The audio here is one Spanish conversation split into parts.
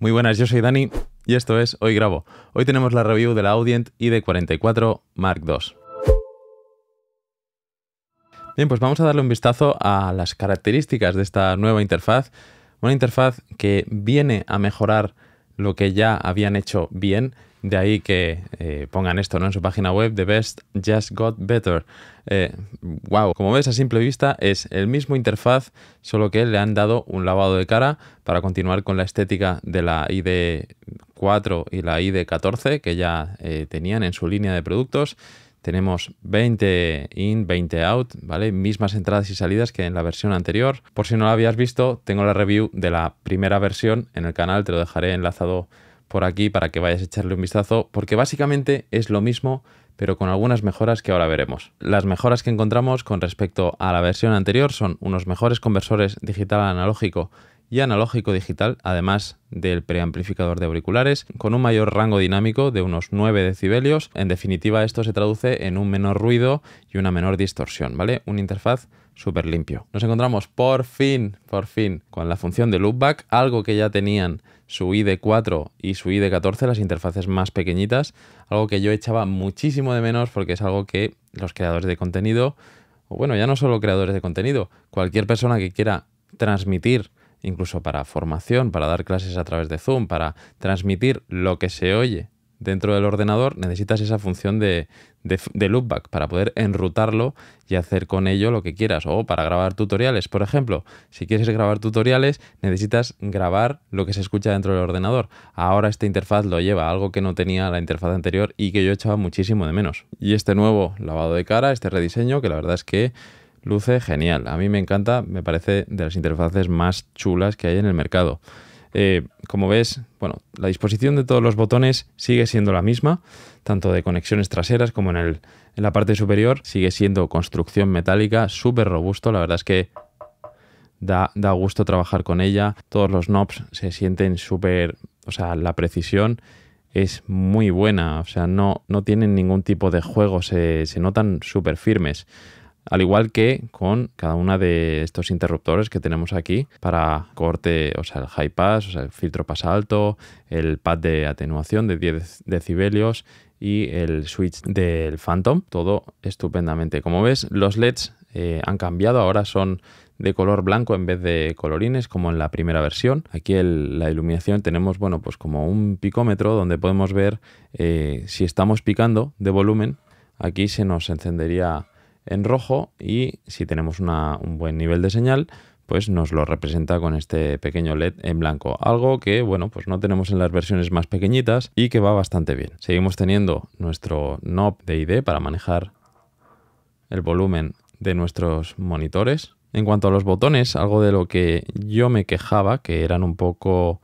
Muy buenas, yo soy Dani y esto es Hoy Grabo. Hoy tenemos la review de la Audient ID44 Mark II. Bien, pues vamos a darle un vistazo a las características de esta nueva interfaz. Una interfaz que viene a mejorar lo que ya habían hecho bien. De ahí que eh, pongan esto en su página web, The Best Just Got Better. wow, eh, como ves a simple vista es el mismo interfaz, solo que le han dado un lavado de cara para continuar con la estética de la ID4 y la ID14 que ya eh, tenían en su línea de productos tenemos 20 in, 20 out, ¿vale? Mismas entradas y salidas que en la versión anterior. Por si no la habías visto, tengo la review de la primera versión en el canal, te lo dejaré enlazado por aquí para que vayas a echarle un vistazo, porque básicamente es lo mismo, pero con algunas mejoras que ahora veremos. Las mejoras que encontramos con respecto a la versión anterior son unos mejores conversores digital analógico y analógico digital, además del preamplificador de auriculares, con un mayor rango dinámico de unos 9 decibelios. En definitiva, esto se traduce en un menor ruido y una menor distorsión, ¿vale? Una interfaz súper limpio. Nos encontramos por fin, por fin, con la función de loopback, algo que ya tenían su ID4 y su ID14, las interfaces más pequeñitas, algo que yo echaba muchísimo de menos porque es algo que los creadores de contenido, o bueno, ya no solo creadores de contenido, cualquier persona que quiera transmitir incluso para formación, para dar clases a través de Zoom, para transmitir lo que se oye dentro del ordenador, necesitas esa función de, de, loopback para poder enrutarlo y hacer con ello lo que quieras. O para grabar tutoriales, por ejemplo. Si quieres grabar tutoriales, necesitas grabar lo que se escucha dentro del ordenador. Ahora esta interfaz lo lleva, algo que no tenía la interfaz anterior y que yo echaba muchísimo de menos. Y este nuevo lavado de cara, este rediseño, que la verdad es que luce genial. A mí me encanta, me parece de las interfaces más chulas que hay en el mercado. Eh, como ves, bueno, la disposición de todos los botones sigue siendo la misma, tanto de conexiones traseras como en, en la parte superior. Sigue siendo construcción metálica, súper robusto. La verdad es que da, gusto trabajar con ella. Todos los knobs se sienten súper, o sea, la precisión es muy buena, o sea, no, no tienen ningún tipo de juego, se, se notan súper firmes al igual que con cada uno de estos interruptores que tenemos aquí para corte, o sea, el high pass, o sea, el filtro pasa alto, el pad de atenuación de 10 decibelios y el switch del Phantom, todo estupendamente. Como ves, los LEDs eh, han cambiado, ahora son de color blanco en vez de colorines como en la primera versión. Aquí el, la iluminación tenemos, bueno, pues como un picómetro donde podemos ver eh, si estamos picando de volumen. Aquí se nos encendería en rojo y si tenemos un buen nivel de señal, pues nos lo representa con este pequeño LED en blanco. Algo que, bueno, pues no tenemos en las versiones más pequeñitas y que va bastante bien. Seguimos teniendo nuestro knob de ID para manejar el volumen de nuestros monitores. En cuanto a los botones, algo de lo que yo me quejaba, que eran un poco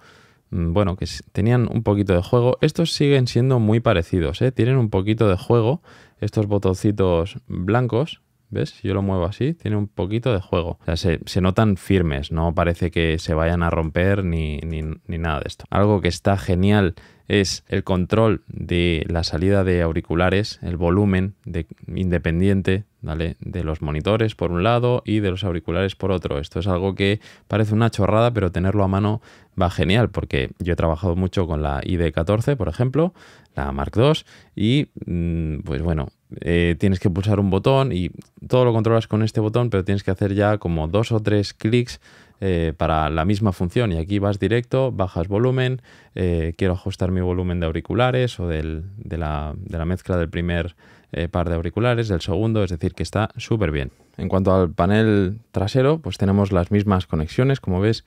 mm, bueno, que tenían un poquito de juego. Estos siguen siendo muy parecidos, ¿eh? tienen un poquito de juego, estos botoncitos blancos, ¿ves? Si yo lo muevo así, tiene un poquito de juego. O sea, se, notan firmes, no parece que se vayan a romper ni, ni, ni nada de esto. Algo que está genial es el control de la salida de auriculares, el volumen de, independiente de los monitores por un lado y de los auriculares por otro. Esto es algo que parece una chorrada, pero tenerlo a mano va genial porque yo he trabajado mucho con la ID14, por ejemplo, la Mark II, y mm, pues bueno, eh, tienes que pulsar un botón y todo lo controlas con este botón, pero tienes que hacer ya como dos o tres clics eh, para la misma función. Y aquí vas directo, bajas volumen, eh, quiero ajustar mi volumen de auriculares o de, la, mezcla del primer eh, par de auriculares, del segundo, es decir, que está súper bien. En cuanto al panel trasero, pues tenemos las mismas conexiones, como ves.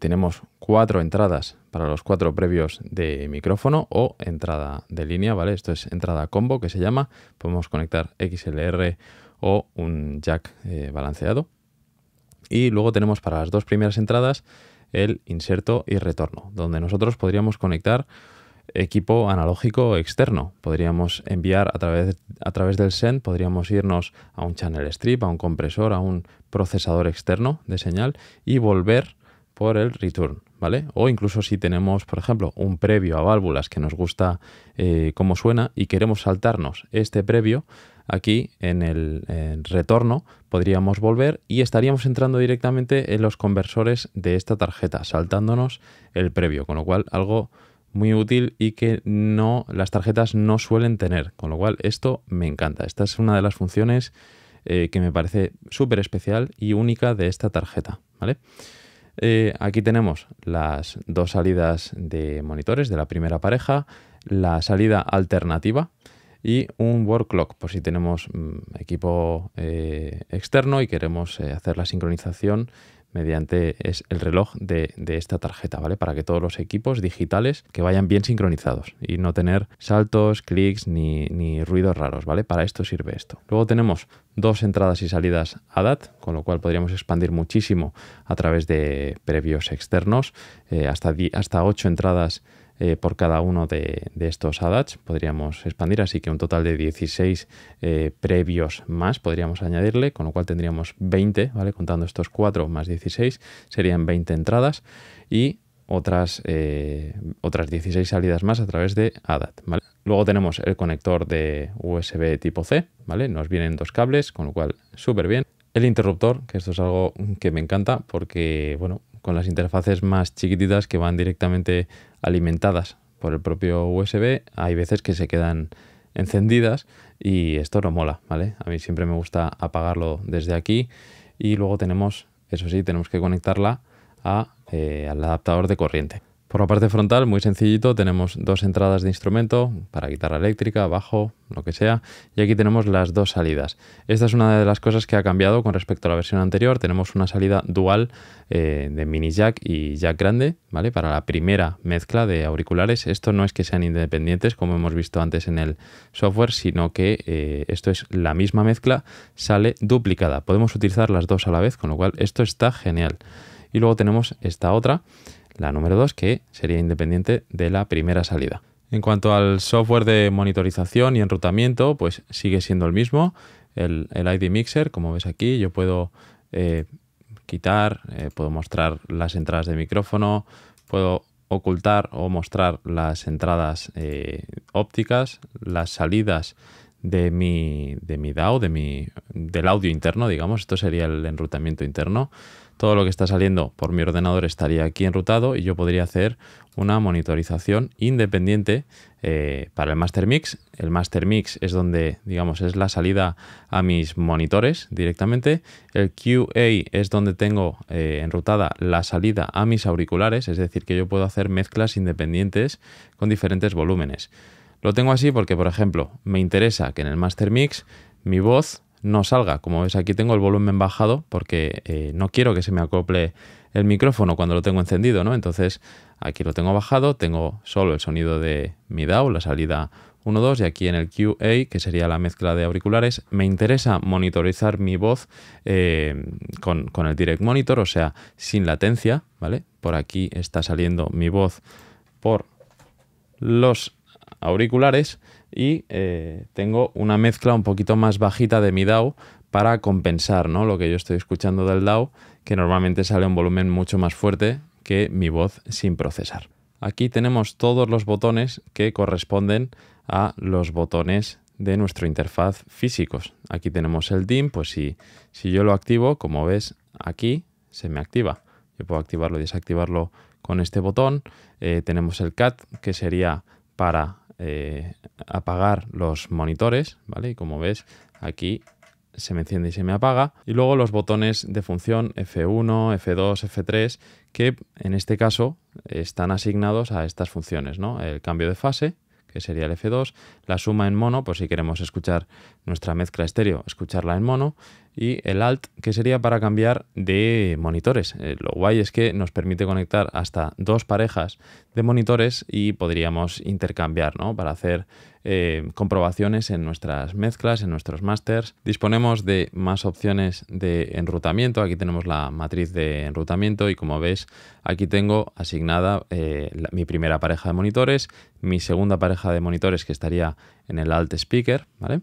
tenemos cuatro entradas para los cuatro previos de micrófono o entrada de línea, ¿vale? Esto es entrada combo que se llama. Podemos conectar XLR o un jack balanceado. Y luego tenemos para las dos primeras entradas el inserto y retorno, donde nosotros podríamos conectar equipo analógico externo. Podríamos enviar a través, a través del send, podríamos irnos a un channel strip, a un compresor, a un procesador externo de señal y volver por el return, ¿vale? O incluso si tenemos, por ejemplo, un previo a válvulas que nos gusta eh, cómo suena y queremos saltarnos este previo, aquí en el retorno podríamos volver y estaríamos entrando directamente en los conversores de esta tarjeta, saltándonos el previo, con lo cual algo muy útil y que no las tarjetas no suelen tener, con lo cual esto me encanta. Esta es una de las funciones eh, que me parece súper especial y única de esta tarjeta, eh, aquí tenemos las dos salidas de monitores de la primera pareja, la salida alternativa, y un work clock por si tenemos mm, equipo eh, externo y queremos eh, hacer la sincronización mediante el reloj de, esta tarjeta, ¿vale? Para que todos los equipos digitales que vayan bien sincronizados y no tener saltos, clics ni, ruidos raros, ¿vale? Para esto sirve esto. Luego tenemos dos entradas y salidas ADAT, con lo cual podríamos expandir muchísimo a través de previos externos, eh, hasta, hasta ocho entradas eh, por cada uno de, estos ADATs. Podríamos expandir, así que un total de 16 eh, previos más podríamos añadirle, con lo cual tendríamos 20, ¿vale? Contando estos 4 más 16, serían 20 entradas y otras, eh, otras 16 salidas más a través de ADAT. Luego tenemos el conector de USB tipo C, ¿vale? Nos vienen dos cables, con lo cual súper bien. El interruptor, que esto es algo que me encanta porque, bueno, con las interfaces más chiquititas que van directamente alimentadas por el propio USB, hay veces que se quedan encendidas y esto no mola, ¿vale? A mí siempre me gusta apagarlo desde aquí y luego tenemos, eso sí, tenemos que conectarla eh, al adaptador de corriente. Por la parte frontal, muy sencillito, tenemos dos entradas de instrumento para guitarra eléctrica, bajo, lo que sea, y aquí tenemos las dos salidas. Esta es una de las cosas que ha cambiado con respecto a la versión anterior. Tenemos una salida dual eh, de mini jack y jack grande, ¿vale? Para la primera mezcla de auriculares. Esto no es que sean independientes, como hemos visto antes en el software, sino que eh, esto es la misma mezcla, sale duplicada. Podemos utilizar las dos a la vez, con lo cual esto está genial. Y luego tenemos esta otra la número 2 que sería independiente de la primera salida. En cuanto al software de monitorización y enrutamiento, pues sigue siendo el mismo, el, el ID Mixer, como ves aquí, yo puedo eh, quitar, eh, puedo mostrar las entradas de micrófono, puedo ocultar o mostrar las entradas eh, ópticas, las salidas de mi, de mi DAO, de mi, del audio interno, digamos, esto sería el enrutamiento interno todo lo que está saliendo por mi ordenador estaría aquí enrutado y yo podría hacer una monitorización independiente eh, para el master mix. El master mix es donde, digamos, es la salida a mis monitores directamente. El QA es donde tengo eh, enrutada la salida a mis auriculares, es decir, que yo puedo hacer mezclas independientes con diferentes volúmenes. Lo tengo así porque, por ejemplo, me interesa que en el master mix mi voz no salga. Como ves aquí tengo el volumen bajado porque eh, no quiero que se me acople el micrófono cuando lo tengo encendido, ¿no? Entonces aquí lo tengo bajado, tengo solo el sonido de mi DAO, la salida 1-2, y aquí en el QA, que sería la mezcla de auriculares, me interesa monitorizar mi voz eh, con, con, el Direct Monitor, o sea, sin latencia, ¿vale? Por aquí está saliendo mi voz por los auriculares y eh, tengo una mezcla un poquito más bajita de mi DAO para compensar ¿no? lo que yo estoy escuchando del DAO, que normalmente sale un volumen mucho más fuerte que mi voz sin procesar. Aquí tenemos todos los botones que corresponden a los botones de nuestro interfaz físicos. Aquí tenemos el DIM, pues si, si yo lo activo, como ves aquí, se me activa. Yo puedo activarlo y desactivarlo con este botón. Eh, tenemos el CAT, que sería para eh, apagar los monitores, ¿vale? Y como ves, aquí se me enciende y se me apaga. Y luego los botones de función F1, F2, F3, que en este caso están asignados a estas funciones, ¿no? El cambio de fase, que sería el F2, la suma en mono, por pues si queremos escuchar nuestra mezcla estéreo, escucharla en mono, y el Alt, que sería para cambiar de monitores. Eh, lo guay es que nos permite conectar hasta dos parejas de monitores y podríamos intercambiar, ¿no? Para hacer eh, comprobaciones en nuestras mezclas, en nuestros masters. Disponemos de más opciones de enrutamiento. Aquí tenemos la matriz de enrutamiento y como ves, aquí tengo asignada eh, mi primera pareja de monitores, mi segunda pareja de monitores que estaría en el alt speaker, ¿vale?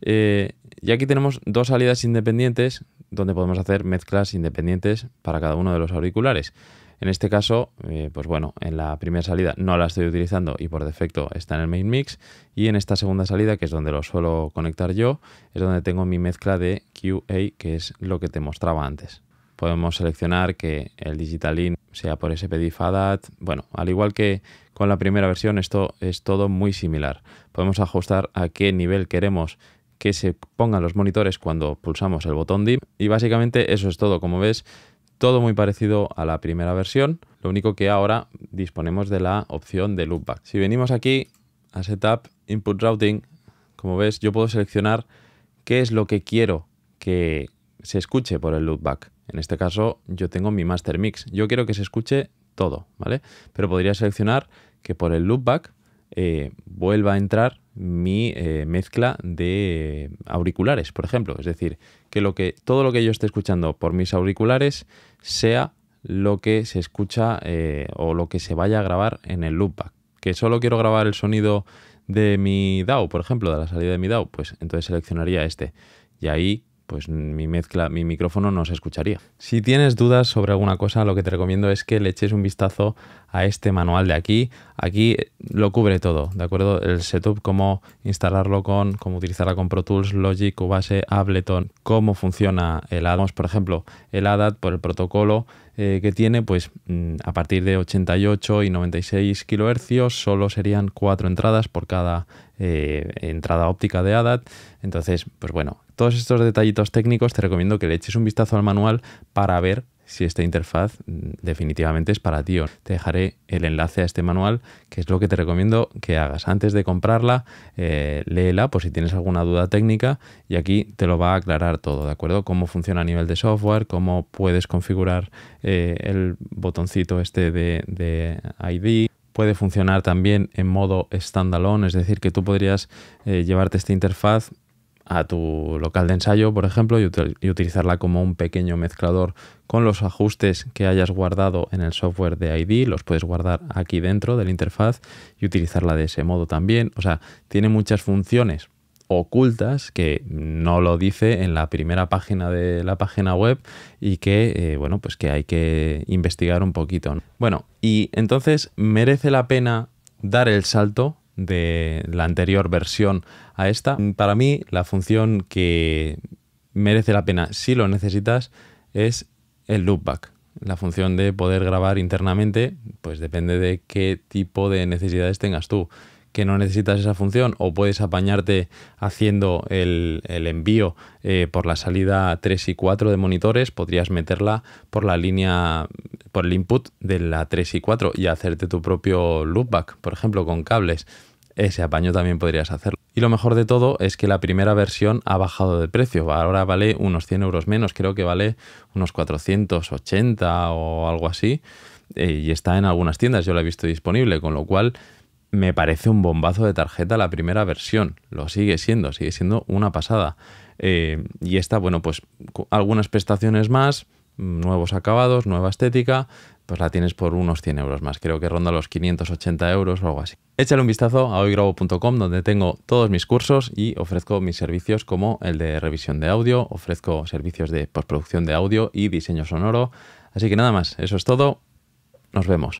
Eh, y aquí tenemos dos salidas independientes donde podemos hacer mezclas independientes para cada uno de los auriculares. En este caso, eh, pues bueno, en la primera salida no la estoy utilizando y por defecto está en el main mix. Y en esta segunda salida, que es donde lo suelo conectar yo, es donde tengo mi mezcla de QA, que es lo que te mostraba antes. Podemos seleccionar que el digital in sea por SPD FADAT. Bueno, al igual que con la primera versión, esto es todo muy similar. Podemos ajustar a qué nivel queremos que se pongan los monitores cuando pulsamos el botón DIM. Y básicamente eso es todo. Como ves, todo muy parecido a la primera versión, lo único que ahora disponemos de la opción de loopback. Si venimos aquí a Setup, Input Routing, como ves, yo puedo seleccionar qué es lo que quiero que se escuche por el loopback. En este caso, yo tengo mi master mix. Yo quiero que se escuche todo, ¿vale? Pero podría seleccionar que por el loopback eh, vuelva a entrar mi eh, mezcla de auriculares, por ejemplo. Es decir, que, lo que todo lo que yo esté escuchando por mis auriculares sea lo que se escucha eh, o lo que se vaya a grabar en el loopback. Que solo quiero grabar el sonido de mi DAO, por ejemplo, de la salida de mi DAO, pues entonces seleccionaría este. Y ahí pues mi mezcla, mi micrófono no se escucharía. Si tienes dudas sobre alguna cosa, lo que te recomiendo es que le eches un vistazo a este manual de aquí. Aquí eh, lo cubre todo, ¿de acuerdo? El setup, cómo instalarlo con, cómo utilizarla con Pro Tools, Logic, Cubase, Ableton, cómo funciona el ADAT. Por ejemplo, el ADAT por el protocolo eh, que tiene, pues mm, a partir de 88 y 96 kHz solo serían cuatro entradas por cada eh, entrada óptica de ADAT. Entonces, pues bueno, todos estos detallitos técnicos te recomiendo que le eches un vistazo al manual para ver si esta interfaz mm, definitivamente es para ti. Te dejaré el enlace a este manual, que es lo que te recomiendo que hagas. Antes de comprarla, eh, léela por si tienes alguna duda técnica y aquí te lo va a aclarar todo, ¿de acuerdo? Cómo funciona a nivel de software, cómo puedes configurar eh, el botoncito este de, ID, puede funcionar también en modo standalone, es decir, que tú podrías eh, llevarte esta interfaz a tu local de ensayo, por ejemplo, y, utilizarla como un pequeño mezclador con los ajustes que hayas guardado en el software de ID, los puedes guardar aquí dentro de la interfaz y utilizarla de ese modo también. O sea, tiene muchas funciones ocultas que no lo dice en la primera página de la página web y que, eh, bueno, pues que hay que investigar un poquito. Bueno, y entonces merece la pena dar el salto de la anterior versión a esta. Para mí, la función que merece la pena si lo necesitas es el loopback. La función de poder grabar internamente, pues depende de qué tipo de necesidades tengas tú que no necesitas esa función o puedes apañarte haciendo el, envío eh, por la salida 3 y 4 de monitores, podrías meterla por la línea, por el input de la 3 y 4 y hacerte tu propio loopback, por ejemplo, con cables. Ese apaño también podrías hacerlo. Y lo mejor de todo es que la primera versión ha bajado de precio. Ahora vale unos 100 euros menos, creo que vale unos 480 o algo así. Eh, y está en algunas tiendas, yo la he visto disponible, con lo cual me parece un bombazo de tarjeta la primera versión. Lo sigue siendo, sigue siendo una pasada. Eh, y esta, bueno, pues algunas prestaciones más, mm, nuevos acabados, nueva estética, pues la tienes por unos 100 euros más. Creo que ronda los 580 euros o algo así. Échale un vistazo a hoygrabo.com donde tengo todos mis cursos y ofrezco mis servicios como el de revisión de audio, ofrezco servicios de postproducción de audio y diseño sonoro. Así que nada más, eso es todo. Nos vemos.